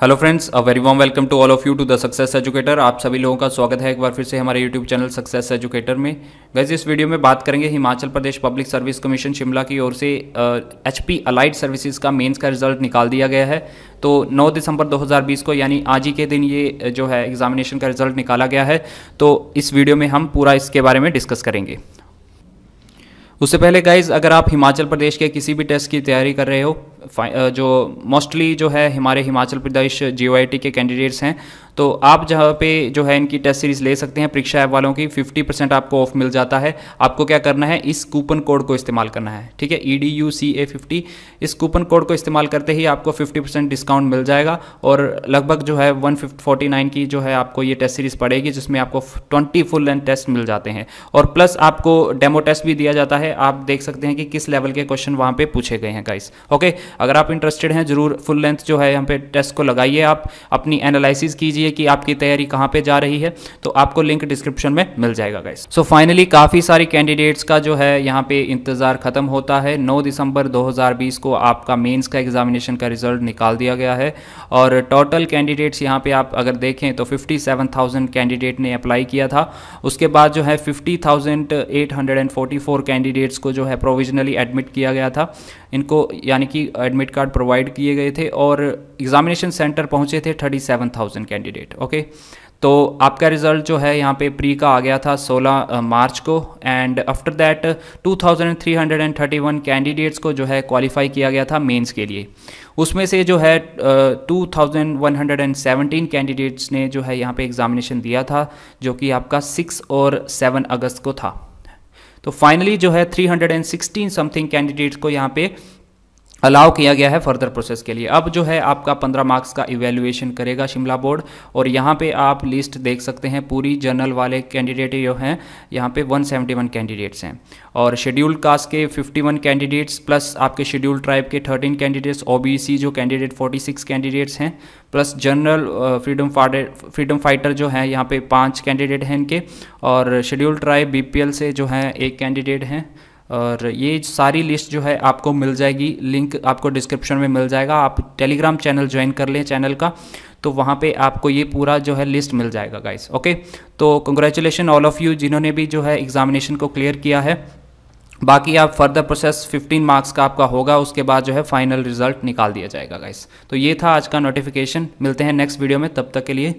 hello friends a very warm welcome to all of you to the success educator आप सभी लोगों का स्वागत है एक बार फिर से हमारे यूट्यूब चैनल सक्सेस एजुकेटर में गैस इस वीडियो में बात करेंगे Himachal Pradesh public service commission Shimla की ओर से एच पी अलाइड सर्विसेज का मेंस का रिजल्ट निकाल दिया गया है तो 9 दिसंबर 2020 को यानी आज ही के दिन ये जो है एग्जामिनेशन का रिजल्ट निकाला गया है तो इस वीडियो में हम पूरा इसके बारे में डिस्कस करेंगे उससे पहले गाइज अगर आप हिमाचल प्रदेश के किसी भी टेस्ट की तैयारी कर रहे हो जो मोस्टली जो है हमारे हिमाचल प्रदेश जी के कैंडिडेट्स हैं तो आप जहाँ पे जो है इनकी टेस्ट सीरीज़ ले सकते हैं परीक्षा ऐप वालों की 50% आपको ऑफ मिल जाता है आपको क्या करना है इस कूपन कोड को इस्तेमाल करना है ठीक है E D U C A fifty इस कूपन कोड को इस्तेमाल करते ही आपको 50% डिस्काउंट मिल जाएगा और लगभग जो है वन फोर्टी नाइन की जो है आपको ये टेस्ट सीरीज़ पड़ेगी जिसमें आपको ट्वेंटी फुल लेंथ टेस्ट मिल जाते हैं और प्लस आपको डेमो टेस्ट भी दिया जाता है आप देख सकते हैं कि किस लेवल के क्वेश्चन वहाँ पर पूछे गए हैं गाइस ओके अगर आप इंटरेस्टेड हैं जरूर फुल लेंथ जो है यहाँ पे टेस्ट को लगाइए आप अपनी एनालिसिस कीजिए कीजिए कि आपकी तैयारी कहाँ पे जा रही है तो आपको लिंक डिस्क्रिप्शन में मिल जाएगा गाइस सो फाइनली काफ़ी सारी कैंडिडेट्स का जो है यहाँ पे इंतज़ार खत्म होता है 9 दिसंबर 2020 को आपका मेंस का एग्जामिनेशन का रिजल्ट निकाल दिया गया है और टोटल कैंडिडेट्स यहाँ पे आप अगर देखें तो 57,000 कैंडिडेट ने अप्लाई किया था उसके बाद जो है 50,844 कैंडिडेट्स को जो है प्रोविजनली एडमिट किया गया था इनको यानी कि एडमिट कार्ड प्रोवाइड किए गए थे और एग्जामिनेशन सेंटर पहुंचे थे 37,000 कैंडिडेट कैंडिडेट ओके तो आपका रिजल्ट जो है यहाँ पे प्री का आ गया था 16 मार्च को एंड आफ्टर दैट 2331 कैंडिडेट्स को जो है क्वालिफाई किया गया था मेंस के लिए उसमें से जो है 2117 कैंडिडेट्स ने जो है यहाँ पे एग्जामिनेशन दिया था जो कि आपका 6 और 7 अगस्त को था तो फाइनली जो है 316 समथिंग कैंडिडेट्स को यहाँ पे अलाउ किया गया है फर्दर प्रोसेस के लिए अब जो है आपका पंद्रह मार्क्स का इवेल्युएशन करेगा शिमला बोर्ड और यहाँ पे आप लिस्ट देख सकते हैं पूरी जनरल वाले कैंडिडेट जो हैं यहाँ पे 171 कैंडिडेट्स हैं और शेड्यूल कास्ट के 51 कैंडिडेट्स प्लस आपके शेड्यूल ट्राइब के 13 कैंडिडेट्स ओबीसी जो कैंडिडेट 46 कैंडिडेट्स हैं plus general freedom freedom fighter जो हैं यहाँ पे पाँच कैंडिडेट हैं इनके और शेड्यूल ट्राइब बी से जो हैं एक कैंडिडेट हैं और ये सारी लिस्ट जो है आपको मिल जाएगी लिंक आपको डिस्क्रिप्शन में मिल जाएगा आप टेलीग्राम चैनल ज्वाइन कर लें चैनल का तो वहाँ पे आपको ये पूरा जो है लिस्ट मिल जाएगा गाइस ओके तो कंग्रेचुलेशन ऑल ऑफ़ यू जिन्होंने भी जो है एग्जामिनेशन को क्लियर किया है बाकी आप फर्दर प्रोसेस 15 मार्क्स का आपका होगा उसके बाद जो है फाइनल रिजल्ट निकाल दिया जाएगा गाइस तो ये था आज का नोटिफिकेशन मिलते हैं नेक्स्ट वीडियो में तब तक के लिए